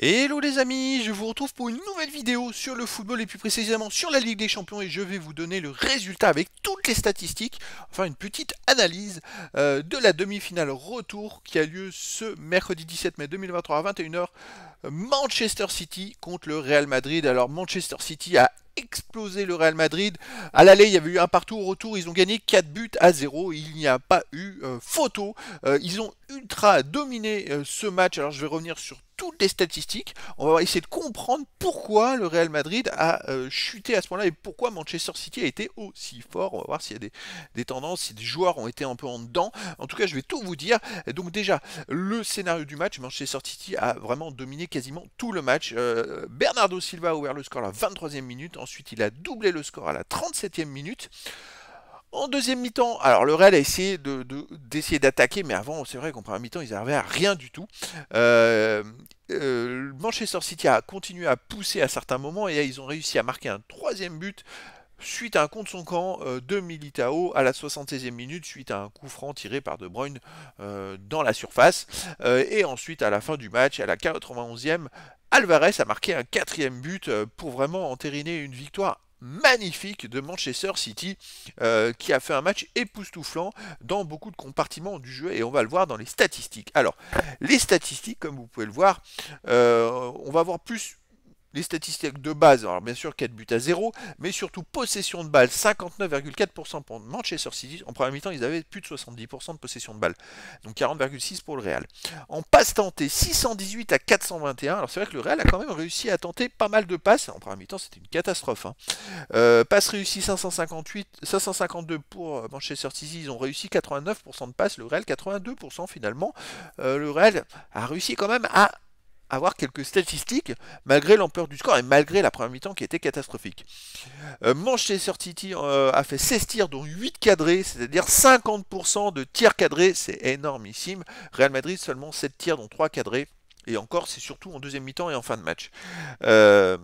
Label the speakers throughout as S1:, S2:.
S1: Hello les amis, je vous retrouve pour une nouvelle vidéo sur le football et plus précisément sur la Ligue des Champions et je vais vous donner le résultat avec toutes les statistiques, enfin une petite analyse euh, de la demi-finale retour qui a lieu ce mercredi 17 mai 2023 à 21h Manchester City contre le Real Madrid. Alors Manchester City a explosé le Real Madrid. À l'aller, il y avait eu un partout au retour, ils ont gagné 4 buts à 0, il n'y a pas eu euh, photo. Euh, ils ont ultra dominé ce match. Alors je vais revenir sur toutes les statistiques. On va essayer de comprendre pourquoi le Real Madrid a euh, chuté à ce moment-là et pourquoi Manchester City a été aussi fort. On va voir s'il y a des, tendances, si des joueurs ont été un peu en dedans. En tout cas, je vais tout vous dire. Donc déjà, le scénario du match, Manchester City a vraiment dominé quasiment tout le match. Euh, Bernardo Silva a ouvert le score à la 23e minute. Ensuite, il a doublé le score à la 37e minute. En deuxième mi-temps, alors le Real a essayé d'essayer d'attaquer, mais avant, c'est vrai qu'en première mi-temps, ils n'arrivaient à rien du tout. Euh, euh, Manchester City a continué à pousser à certains moments et ils ont réussi à marquer un troisième but suite à un contre son camp euh, de Militao à la 76e minute, suite à un coup franc tiré par De Bruyne dans la surface. et ensuite, à la fin du match, à la 91e, Alvarez a marqué un quatrième but pour vraiment entériner une victoire magnifique de Manchester City euh, qui a fait un match époustouflant dans beaucoup de compartiments du jeu et on va le voir dans les statistiques. Alors, les statistiques, comme vous pouvez le voir, euh, on va voir plus les statistiques de base, alors bien sûr 4 buts à 0, mais surtout possession de balle, 59,4% pour Manchester City. En première mi-temps, ils avaient plus de 70% de possession de balle, donc 40,6% pour le Real. En passe tentée, 618 à 421. Alors c'est vrai que le Real a quand même réussi à tenter pas mal de passes. En première mi-temps, c'était une catastrophe. Hein. Euh, passe réussi 558, 552 pour euh, Manchester City. Ils ont réussi 89% de passes, le Real 82% finalement. Euh, le Real a réussi quand même à avoir quelques statistiques malgré l'ampleur du score et malgré la première mi-temps qui était catastrophique. Manche euh, Manchester City euh, a fait 16 tirs dont 8 cadrés, c'est-à-dire 50% de tirs cadrés, c'est énormissime. Real Madrid seulement 7 tirs dont 3 cadrés. Et encore, c'est surtout en deuxième mi-temps et en fin de match. Euh,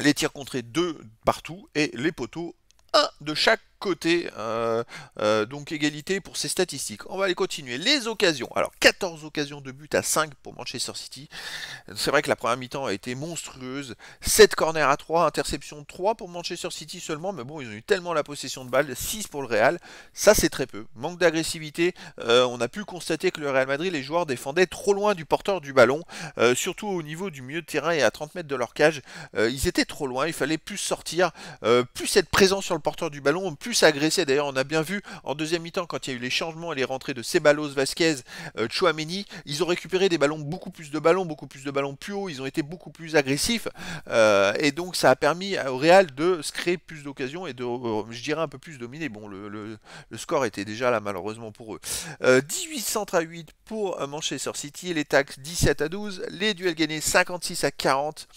S1: les tirs contrés 2 partout et les poteaux 1 de chaque côté. Euh, euh, donc égalité pour ces statistiques. On va aller continuer. Les occasions. Alors 14 occasions de but à 5 pour Manchester City. C'est vrai que la première mi-temps a été monstrueuse. 7 corners à 3, interception 3 pour Manchester City seulement. Mais bon, ils ont eu tellement la possession de balles. 6 pour le Real. Ça c'est très peu. Manque d'agressivité. Euh, on a pu constater que le Real Madrid, les joueurs défendaient trop loin du porteur du ballon. surtout au niveau du milieu de terrain et à 30 mètres de leur cage. ils étaient trop loin. Il fallait plus sortir, plus être présent sur le porteur du ballon, plus s'agresser, agressé. D'ailleurs, on a bien vu en deuxième mi-temps, quand il y a eu les changements et les rentrées de Ceballos, Vasquez, euh, Chouameni, ils ont récupéré des ballons, beaucoup plus de ballons, beaucoup plus de ballons plus haut, ils ont été beaucoup plus agressifs. Euh, et donc, ça a permis au Real de se créer plus d'occasions et de, euh, je dirais, un peu plus dominer. Bon, le, score était déjà là, malheureusement pour eux. 18 centres à 8 pour Manchester City, les taxes 17 à 12, les duels gagnés 56 à 40,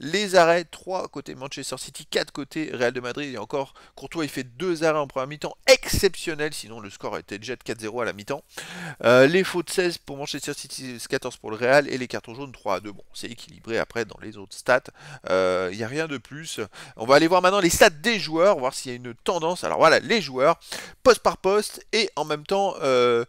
S1: les arrêts 3 côté Manchester City, 4 côté Real de Madrid. Et encore, Courtois, il fait 2 arrêts en première mi-temps exceptionnels, sinon le score était déjà de 4-0 à la mi-temps. Euh, les fautes 16 pour Manchester City, 14 pour le Real et les cartons jaunes 3 à 2. Bon, c'est équilibré après dans les autres stats. Il euh, n'y a rien de plus. On va aller voir maintenant les stats des joueurs, voir s'il y a une tendance. Alors voilà, les joueurs, poste par poste et en même temps, euh,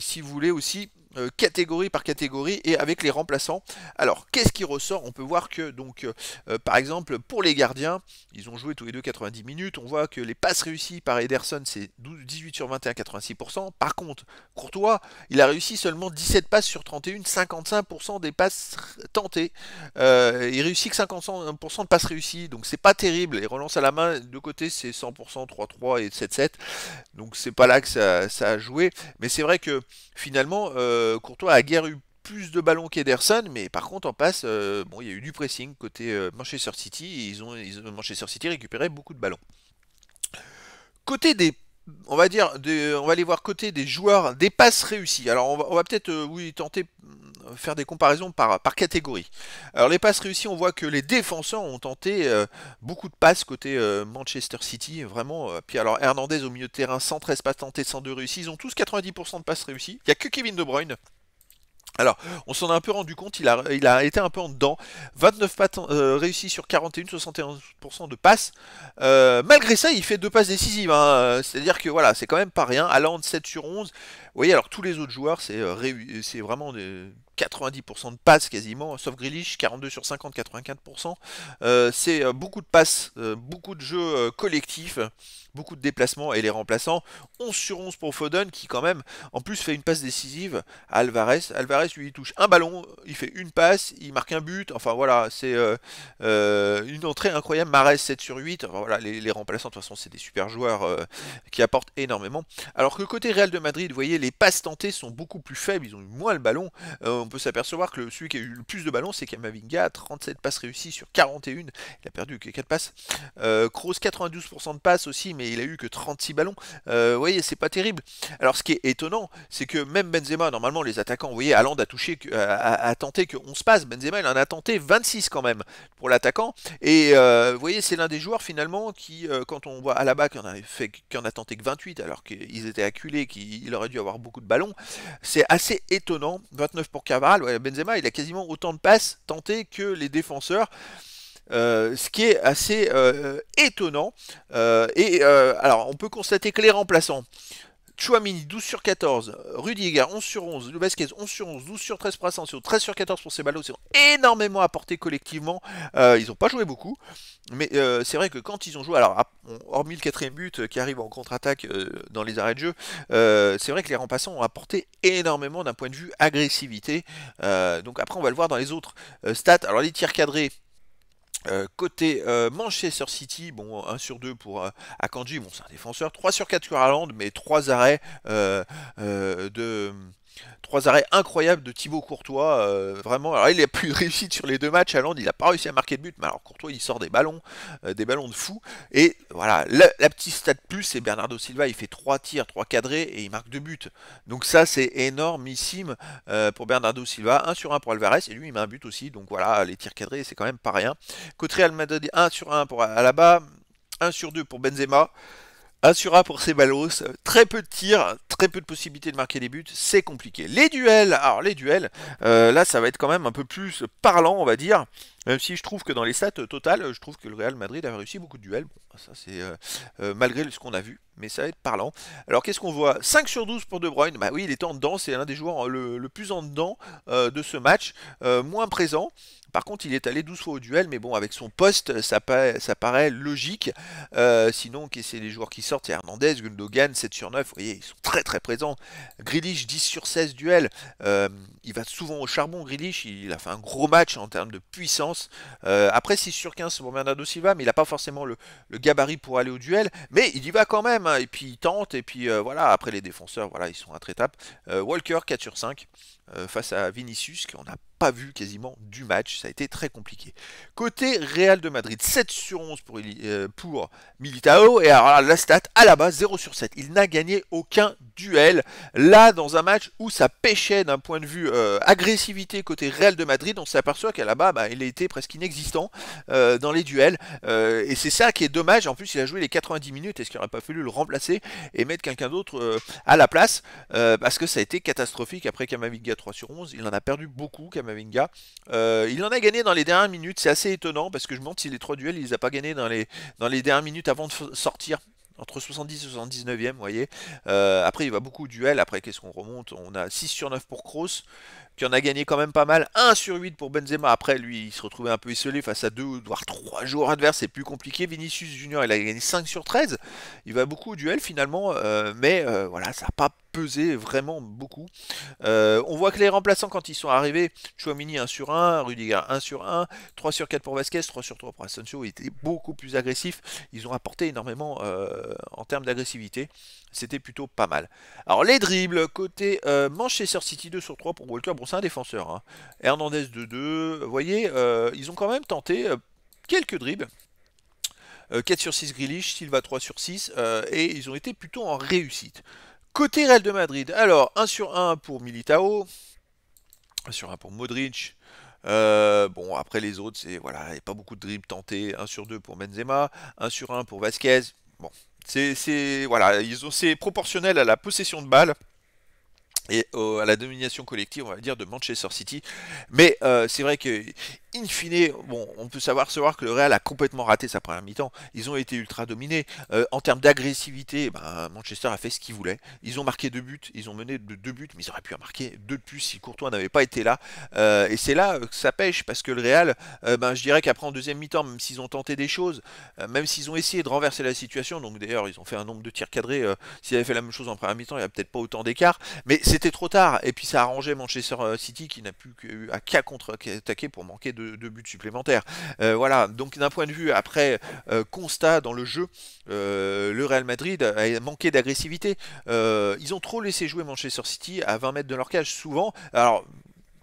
S1: si vous voulez aussi euh, catégorie par catégorie et avec les remplaçants. Alors qu'est-ce qui ressort On peut voir que donc euh, euh, par exemple pour les gardiens, ils ont joué tous les deux 90 minutes, on voit que les passes réussies par Ederson c'est 18 sur 21, 86%. Par contre, Courtois, il a réussi seulement 17 passes sur 31, 55% des passes tentées. il réussit que 51 de passes réussies, donc c'est pas terrible. Et relance à la main, de côté c'est 100%, 3-3 et 7-7. Donc c'est pas là que ça, a joué. Mais c'est vrai que finalement... Euh, Courtois a guère eu plus de ballons qu'Ederson, mais par contre en passe, euh, bon, il y a eu du pressing côté euh, Manchester City, ils ont, Manchester City récupéré beaucoup de ballons. Côté des, on va dire, on va aller voir côté des joueurs des passes réussies. Alors on va, va peut-être, oui, tenter euh, faire des comparaisons par, catégorie. Alors les passes réussies, on voit que les défenseurs ont tenté euh, beaucoup de passes côté euh, Manchester City, vraiment. Puis alors Hernandez au milieu de terrain, 113 passes tentées, 102 réussies, ils ont tous 90% de passes réussies. Il n'y a que Kevin De Bruyne alors, on s'en a un peu rendu compte, il a, il a, été un peu en dedans. 29 passes réussies sur 41, 71% de passes. malgré ça, il fait deux passes décisives. Hein. C'est-à-dire que voilà, c'est quand même pas rien. de 7 sur 11. Vous voyez, alors tous les autres joueurs, c'est c'est vraiment des 90% de passes quasiment, sauf Grealish, 42 sur 50, 84%. Euh, c'est euh, beaucoup de passes, euh, beaucoup de jeux collectifs, beaucoup de déplacements et les remplaçants. 11 sur 11 pour Foden qui quand même, en plus, fait une passe décisive à Alvarez. Alvarez lui touche un ballon, il fait une passe, il marque un but. Enfin voilà, c'est une entrée incroyable. Marès 7 sur 8. voilà, les, les, remplaçants de toute façon c'est des super joueurs qui apportent énormément. Alors que côté Real de Madrid, vous voyez, les passes tentées sont beaucoup plus faibles, ils ont eu moins le ballon on peut s'apercevoir que celui qui a eu le plus de ballons, c'est Kamavinga, 37 passes réussies sur 41. Il a perdu que 4 passes. Euh, Kroos, 92% de passes aussi, mais il a eu que 36 ballons. Euh, vous voyez, c'est pas terrible. Alors, ce qui est étonnant, c'est que même Benzema, normalement, les attaquants, vous voyez, Allende a touché, a, tenté que 11 passes. Benzema, il en a tenté 26 quand même pour l'attaquant. Et euh, vous voyez, c'est l'un des joueurs finalement qui, euh, quand on voit à la qu'il en, a fait, a tenté que 28, alors qu'ils étaient acculés, qu'il aurait dû avoir beaucoup de ballons, c'est assez étonnant. 29 pour 40 Benzema, il a quasiment autant de passes tentées que les défenseurs. Euh, ce qui est assez euh, étonnant. Euh, et alors, on peut constater que les remplaçants, Chouamini 12 sur 14, Rudiger 11 sur 11, Lubesquez 11 sur 11, 12 sur 13 pour Asensio, 13 sur 14 pour Ceballos, ils ont énormément apporté collectivement, euh, ils n'ont pas joué beaucoup, mais euh, c'est vrai que quand ils ont joué, alors ah, hormis le quatrième but euh, qui arrive en contre-attaque dans les arrêts de jeu, c'est vrai que les remplaçants ont apporté énormément d'un point de vue agressivité, donc après on va le voir dans les autres stats, alors les tirs cadrés, euh, côté euh, Manchester City, bon 1 sur 2 pour euh, Akanji, bon c'est un défenseur, 3 sur 4 sur Haaland, mais 3 arrêts de Trois arrêts incroyables de Thibaut Courtois. Euh, vraiment, alors il a plus réussi sur les deux matchs. Londres, il n'a pas réussi à marquer de but. Mais alors Courtois, il sort des ballons, euh, des ballons de fou. Et voilà, la, petite stat plus, c'est Bernardo Silva. Il fait trois tirs, trois cadrés et il marque deux buts. Donc ça, c'est énormissime euh, pour Bernardo Silva. 1 sur 1 pour Alvarez. Et lui, il met un but aussi. Donc voilà, les tirs cadrés, c'est quand même pas rien. Real Madrid, 1 sur 1 pour Alaba. 1 sur 2 pour Benzema. Assura pour ses ballos, très peu de tirs, très peu de possibilités de marquer des buts, c'est compliqué. Les duels, alors les duels, euh, là ça va être quand même un peu plus parlant on va dire, même si je trouve que dans les stats totales, je trouve que le Real Madrid avait réussi beaucoup de duels, ça c'est euh, euh, malgré ce qu'on a vu, mais ça va être parlant. Alors qu'est-ce qu'on voit 5 sur 12 pour De Bruyne, bah oui il est en dedans, c'est l'un des joueurs le, plus en dedans de ce match, moins présent, par contre, il est allé 12 fois au duel, mais bon, avec son poste, ça, paraît, ça paraît logique. Euh, sinon, c'est les joueurs qui sortent, c'est Hernandez, Gundogan, 7 sur 9, vous voyez, ils sont très très présents. Grilich, 10 sur 16 duel. Euh, il va souvent au charbon, Grilich. il a fait un gros match en termes de puissance. Euh, après 6 sur 15 pour Bernardo Silva, mais il n'a pas forcément le, gabarit pour aller au duel, mais il y va quand même, hein. et puis il tente, et puis voilà, après les défenseurs, voilà, ils sont intraitables. Walker, 4 sur 5, face à Vinicius, qu'on a pas vu quasiment du match, ça a été très compliqué. Côté Real de Madrid, 7 sur 11 euh, pour, Militao, et alors la stat à la base, 0 sur 7. Il n'a gagné aucun duel, là dans un match où ça pêchait d'un point de vue euh, agressivité côté Real de Madrid, on s'aperçoit qu'à la base, bah, il a presque inexistant euh, dans les duels, et c'est ça qui est dommage, en plus il a joué les 90 minutes, est-ce qu'il n'aurait pas fallu le remplacer et mettre quelqu'un d'autre à la place, parce que ça a été catastrophique après Kamavinga 3 sur 11, il en a perdu beaucoup, Mavinga, euh, il en a gagné dans les dernières minutes, c'est assez étonnant parce que je me demande si les trois duels, il les a pas gagné dans les, dans les dernières minutes avant de sortir entre 70 et 79e, vous voyez. Euh, après, il va beaucoup de duels. Après, qu'est-ce qu'on remonte On a 6 sur 9 pour Kroos, qui en a gagné quand même pas mal. 1 sur 8 pour Benzema. Après, lui, il se retrouvait un peu isolé face à 2, voire 3 joueurs adverses. C'est plus compliqué. Vinicius Junior, il a gagné 5 sur 13. Il va beaucoup au duel finalement. Euh, mais euh, voilà, ça n'a pas pesé vraiment beaucoup. Euh, on voit que les remplaçants, quand ils sont arrivés, Chouamini 1 sur 1, Rudiger 1 sur 1, 3 sur 4 pour Vasquez, 3 sur 3 pour Asensio, étaient beaucoup plus agressifs. Ils ont apporté énormément en termes d'agressivité. C'était plutôt pas mal. Alors les dribbles, côté Manchester City 2 sur 3 pour Walker c'est un défenseur. Hein. Hernandez 2-2. Vous voyez, euh, ils ont quand même tenté euh, quelques dribbles. 4 euh, sur 6 Grealish, Silva 3 sur 6, et ils ont été plutôt en réussite. Côté Real de Madrid, alors 1 sur 1 pour Militao, 1 sur 1 pour Modric, bon, après les autres, c'est voilà, il n'y a pas beaucoup de dribbles tentés. 1 sur 2 pour Benzema, 1 sur 1 pour Vasquez. Bon, c'est voilà, ils ont c'est proportionnel à la possession de balles et à la domination collective, on va dire, de Manchester City. Mais euh, c'est vrai que, in fine, bon, on peut savoir, savoir que le Real a complètement raté sa première mi-temps. Ils ont été ultra dominés. Euh, en termes d'agressivité, ben, Manchester a fait ce qu'il voulait. Ils ont marqué deux buts, ils ont mené de deux buts, mais ils auraient pu en marquer deux de plus si Courtois n'avait pas été là. Euh, et c'est là que ça pêche, parce que le Real, ben, je dirais qu'après en deuxième mi-temps, même s'ils ont tenté des choses, même s'ils ont essayé de renverser la situation, donc d'ailleurs ils ont fait un nombre de tirs cadrés, s'ils avaient fait la même chose en première mi-temps, il n'y a peut-être pas autant d'écart. Mais c'est c'était trop tard. Et puis ça a arrangé Manchester euh, City qui n'a plus à qu'à contre-attaquer pour manquer de, buts supplémentaires. Euh, voilà. Donc d'un point de vue après euh, constat dans le jeu, le Real Madrid a manqué d'agressivité. ils ont trop laissé jouer Manchester City à 20 mètres de leur cage souvent. Alors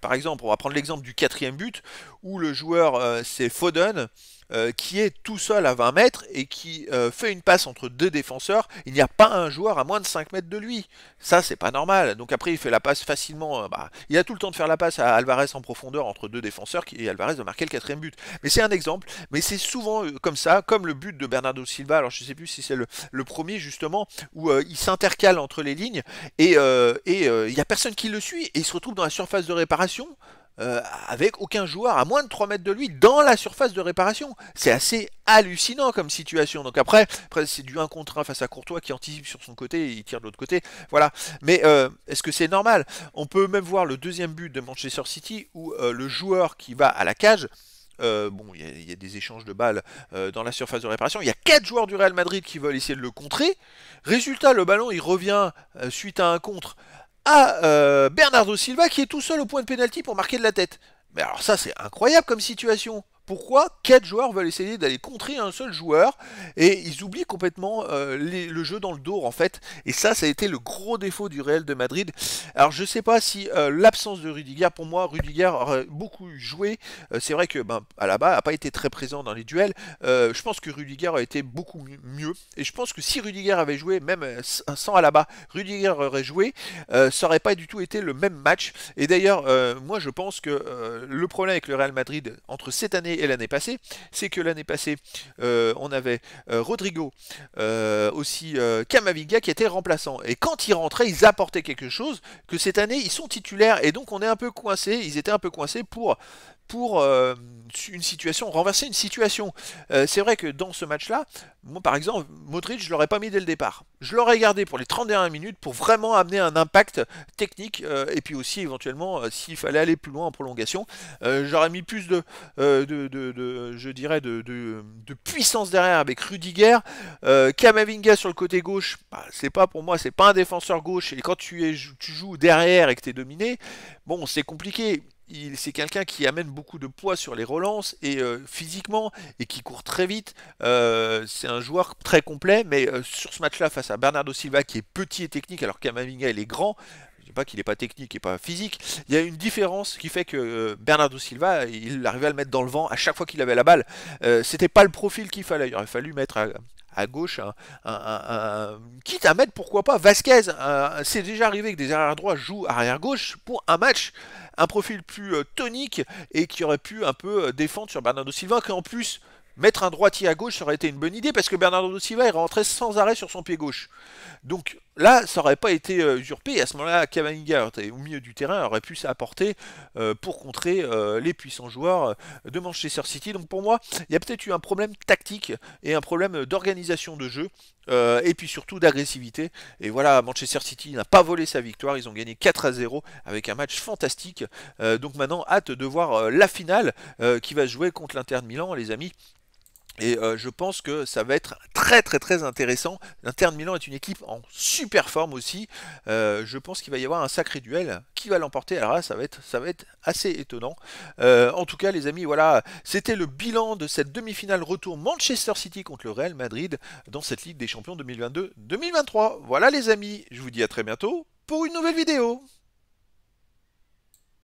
S1: par exemple, on va prendre l'exemple du quatrième but où le joueur c'est Foden euh, qui est tout seul à 20 mètres et qui euh, fait une passe entre deux défenseurs, il n'y a pas un joueur à moins de 5 mètres de lui. Ça, c'est pas normal. Donc après, il fait la passe facilement. Euh, bah, il a tout le temps de faire la passe à Alvarez en profondeur entre deux défenseurs et Alvarez de marquer le quatrième but. Mais c'est un exemple. Mais c'est souvent comme ça, comme le but de Bernardo Silva. Alors je ne sais plus si c'est le, premier justement où il s'intercale entre les lignes et il n'y a personne qui le suit et il se retrouve dans la surface de réparation. Euh, avec aucun joueur à moins de 3 mètres de lui dans la surface de réparation. C'est assez hallucinant comme situation. Donc après, après c'est du 1 contre 1 face à Courtois qui anticipe sur son côté et il tire de l'autre côté. Voilà. Mais euh, est-ce que c'est normal On peut même voir le deuxième but de Manchester City où euh, le joueur qui va à la cage. bon, il y, a des échanges de balles dans la surface de réparation. Il y a 4 joueurs du Real Madrid qui veulent essayer de le contrer. Résultat, le ballon il revient suite à un contre ah Bernardo Silva qui est tout seul au point de pénalty pour marquer de la tête. Mais alors ça c'est incroyable comme situation pourquoi quatre joueurs veulent essayer d'aller contrer un seul joueur et ils oublient complètement euh, le jeu dans le dos en fait. Et ça, ça a été le gros défaut du Real de Madrid. Alors je sais pas si euh, l'absence de Rudiger, pour moi, Rudiger aurait beaucoup joué. Euh, c'est vrai que ben, à la bas a pas été très présent dans les duels. je pense que Rudiger aurait été beaucoup mieux. Et je pense que si Rudiger avait joué, même sans Alaba, Rudiger aurait joué, ça n'aurait pas du tout été le même match. Et d'ailleurs, moi je pense que le problème avec le Real Madrid entre cette année et l'année passée, c'est que l'année passée, euh, on avait euh, Rodrigo, euh, aussi Camaviga, qui était remplaçant. Et quand ils rentraient, ils apportaient quelque chose que cette année, ils sont titulaires. Et donc, on est un peu coincé, ils étaient un peu coincés pour pour euh, une situation, renverser une situation. Euh, c'est vrai que dans ce match-là, moi par exemple, Modric, je l'aurais pas mis dès le départ. Je l'aurais gardé pour les 30 dernières minutes pour vraiment amener un impact technique euh, et puis aussi éventuellement, s'il fallait aller plus loin en prolongation, j'aurais mis plus de, de, je dirais, de, puissance derrière avec Rudiger. Kamavinga sur le côté gauche, bah, c'est pas pour moi, c'est pas un défenseur gauche. Et quand tu, es, tu joues derrière et que tu es dominé, bon, c'est compliqué c'est quelqu'un qui amène beaucoup de poids sur les relances et euh, physiquement et qui court très vite. Euh, c'est un joueur très complet, mais euh, sur ce match-là, face à Bernardo Silva qui est petit et technique, alors qu'Amavinga il est grand, je ne dis pas qu'il n'est pas technique et pas physique, il y a une différence qui fait que Bernardo Silva, il arrivait à le mettre dans le vent à chaque fois qu'il avait la balle. c'était pas le profil qu'il fallait, il aurait fallu mettre à, à gauche, quitte à mettre pourquoi pas Vasquez. C'est déjà arrivé que des arrière droits jouent arrière gauche pour un match, un profil plus euh, tonique et qui aurait pu un peu euh, défendre sur Bernardo Silva, Qu'en en plus mettre un droitier à gauche aurait été une bonne idée parce que Bernardo Silva est rentré sans arrêt sur son pied gauche. Donc Là, ça n'aurait pas été euh, usurpé, à ce moment-là, et au milieu du terrain, aurait pu s'apporter euh, pour contrer euh, les puissants joueurs de Manchester City. Donc pour moi, il y a peut-être eu un problème tactique et un problème d'organisation de jeu, et puis surtout d'agressivité. Et voilà, Manchester City n'a pas volé sa victoire, ils ont gagné 4 à 0 avec un match fantastique. donc maintenant, hâte de voir la finale qui va se jouer contre l'Inter de Milan, les amis. Et euh, je pense que ça va être très très très intéressant. L'Inter Milan est une équipe en super forme aussi. Euh, je pense qu'il va y avoir un sacré duel. Qui va l'emporter Alors ça va être, ça va être assez étonnant. Euh, en tout cas, les amis, voilà, c'était le bilan de cette demi-finale retour Manchester City contre le Real Madrid dans cette Ligue des Champions 2022-2023. Voilà les amis, je vous dis à très bientôt pour une nouvelle vidéo.